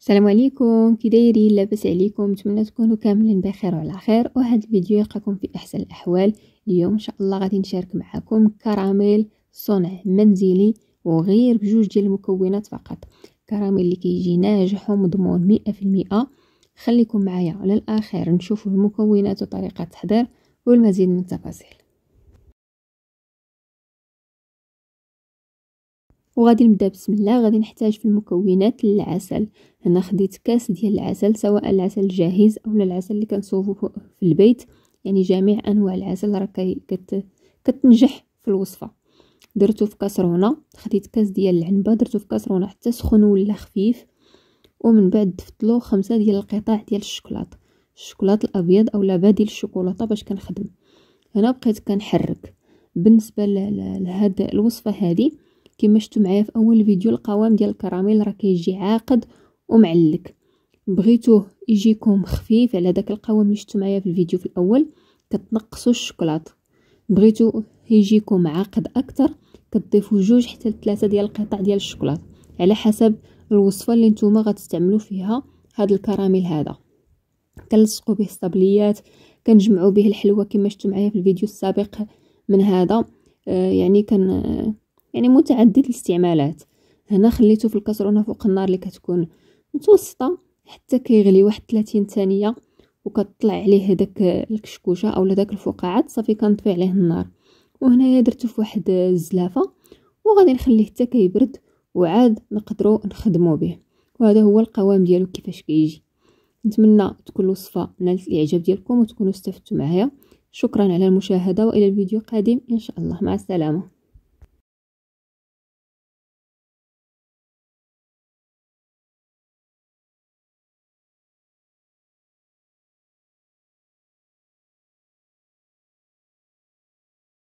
السلام عليكم كي دايرين لاباس عليكم نتمنى تكونوا كاملين بخير وعلى خير وهذا الفيديو يلقاكم في احسن الاحوال اليوم ان شاء الله غادي نشارك معكم كراميل صنع منزلي وغير بجوج ديال المكونات فقط كراميل اللي كيجي ناجح ومضمون 100% خليكم معايا الاخر نشوفوا المكونات وطريقه التحضير والمزيد من التفاصيل وغادي نبدا بسم الله غادي نحتاج في المكونات العسل هنا خديت كاس ديال العسل سواء العسل الجاهز اولا العسل اللي كنصوبوه في البيت يعني جميع انواع العسل راه كت... كتنجح في الوصفه درتو في كاسرونه خديت كاس ديال العنبه درتو في كاسرونه حتى سخن ولا خفيف ومن بعد دفتلو خمسة ديال القطاع ديال الشكلاط الشكلاط الابيض اولا بديل الشوكولاطه باش كنخدم هنا بقيت كنحرك بالنسبه لهاد الوصفه هذه كما شفتوا معايا في اول فيديو القوام ديال الكراميل راه كيجي عاقد ومعلك بغيتوه يجيكم خفيف على داك القوام اللي شفتوا معايا في الفيديو في الاول كتنقصوا الشوكولاط بغيتو يجيكم عاقد اكثر كتضيفوا جوج حتى لثلاثه ديال القطع ديال الشوكولاط على حسب الوصفه اللي نتوما غتستعملوا فيها هذا الكراميل هذا كنلصقوا به الصابليات كنجمعوا به الحلوه كما شفتوا معايا في الفيديو السابق من هذا آه يعني كن آه يعني متعدد الاستعمالات هنا خليته في الكاسرونه فوق النار اللي كتكون متوسطه حتى كيغلي واحد 30 ثانيه وكطلع عليه هذاك الكشكوشه اولا داك الفقاعات صافي كنطفي عليه النار وهنايا درته في واحد الزلافه وغادي نخليه حتى كيبرد وعاد نقدروا نخدمو به وهذا هو القوام ديالو كيفاش كيجي نتمنى تكون الوصفه نالت الاعجاب ديالكم وتكونوا استفدتوا معايا شكرا على المشاهده والى الفيديو القادم ان شاء الله مع السلامه